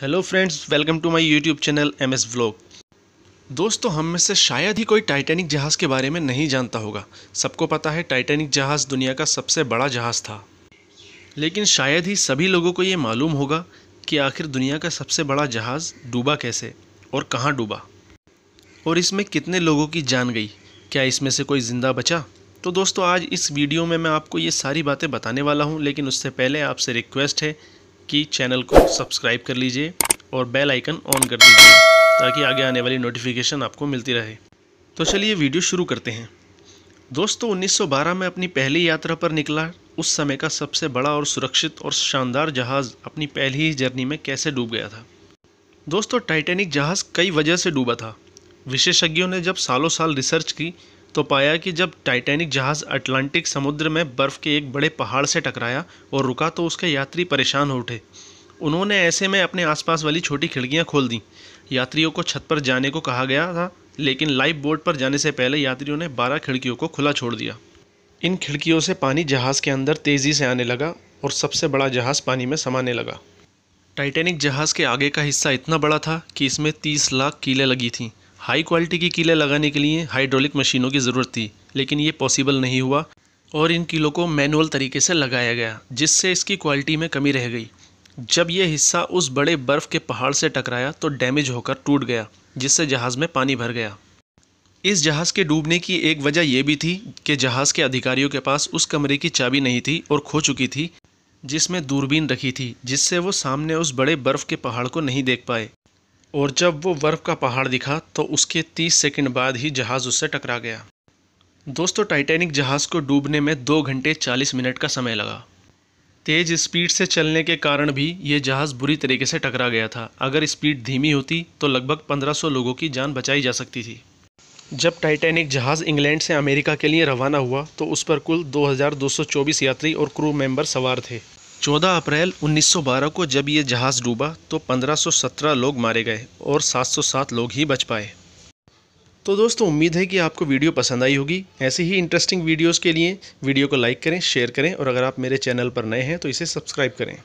hello friends welcome to my YouTube channel M S blog दोस्तों हम में से शायद ही कोई टाइटैनिक जहाज़ के बारे में नहीं जानता होगा सबको पता है टाइटैनिक जहाज़ दुनिया का सबसे बड़ा जहाज़ था लेकिन शायद ही सभी लोगों को ये मालूम होगा कि आखिर दुनिया का सबसे बड़ा जहाज़ डूबा कैसे और कहाँ डूबा और इसमें कितने लोगों की जान गई क्या इसमें से कोई ज़िंदा बचा तो दोस्तों आज इस वीडियो में मैं आपको ये सारी बातें बताने वाला हूँ लेकिन उससे पहले आपसे रिक्वेस्ट है कि चैनल को सब्सक्राइब कर लीजिए और बेल आइकन ऑन कर दीजिए ताकि आगे आने वाली नोटिफिकेशन आपको मिलती रहे तो चलिए वीडियो शुरू करते हैं दोस्तों 1912 में अपनी पहली यात्रा पर निकला उस समय का सबसे बड़ा और सुरक्षित और शानदार जहाज़ अपनी पहली ही जर्नी में कैसे डूब गया था दोस्तों टाइटैनिक जहाज़ कई वजह से डूबा था विशेषज्ञों ने जब सालों साल रिसर्च की तो पाया कि जब टाइटैनिक जहाज़ अटलांटिक समुद्र में बर्फ़ के एक बड़े पहाड़ से टकराया और रुका तो उसके यात्री परेशान हो उठे उन्होंने ऐसे में अपने आसपास वाली छोटी खिड़कियां खोल दीं यात्रियों को छत पर जाने को कहा गया था लेकिन लाइफ बोट पर जाने से पहले यात्रियों ने बारह खिड़कियों को खुला छोड़ दिया इन खिड़कियों से पानी जहाज़ के अंदर तेज़ी से आने लगा और सबसे बड़ा जहाज़ पानी में समाने लगा टाइटैनिक जहाज़ के आगे का हिस्सा इतना बड़ा था कि इसमें तीस लाख कीलें लगी थीं हाई क्वालिटी की कीलें लगाने के लिए हाइड्रोलिक मशीनों की ज़रूरत थी लेकिन ये पॉसिबल नहीं हुआ और इन कीलों को मैनुअल तरीके से लगाया गया जिससे इसकी क्वालिटी में कमी रह गई जब यह हिस्सा उस बड़े बर्फ़ के पहाड़ से टकराया तो डैमेज होकर टूट गया जिससे जहाज़ में पानी भर गया इस जहाज़ के डूबने की एक वजह यह भी थी कि जहाज़ के अधिकारियों के पास उस कमरे की चाबी नहीं थी और खो चुकी थी जिसमें दूरबीन रखी थी जिससे वो सामने उस बड़े बर्फ़ के पहाड़ को नहीं देख पाए और जब वो बर्फ़ का पहाड़ दिखा तो उसके 30 सेकंड बाद ही जहाज़ उससे टकरा गया दोस्तों टाइटैनिक जहाज़ को डूबने में दो घंटे 40 मिनट का समय लगा तेज़ स्पीड से चलने के कारण भी ये जहाज़ बुरी तरीके से टकरा गया था अगर स्पीड धीमी होती तो लगभग 1500 लोगों की जान बचाई जा सकती थी जब टाइटैनिक जहाज़ इंग्लैंड से अमेरिका के लिए रवाना हुआ तो उस पर कुल दो यात्री और क्रू मेम्बर सवार थे 14 अप्रैल 1912 को जब ये जहाज़ डूबा तो 1517 लोग मारे गए और 707 लोग ही बच पाए तो दोस्तों उम्मीद है कि आपको वीडियो पसंद आई होगी ऐसे ही इंटरेस्टिंग वीडियोस के लिए वीडियो को लाइक करें शेयर करें और अगर आप मेरे चैनल पर नए हैं तो इसे सब्सक्राइब करें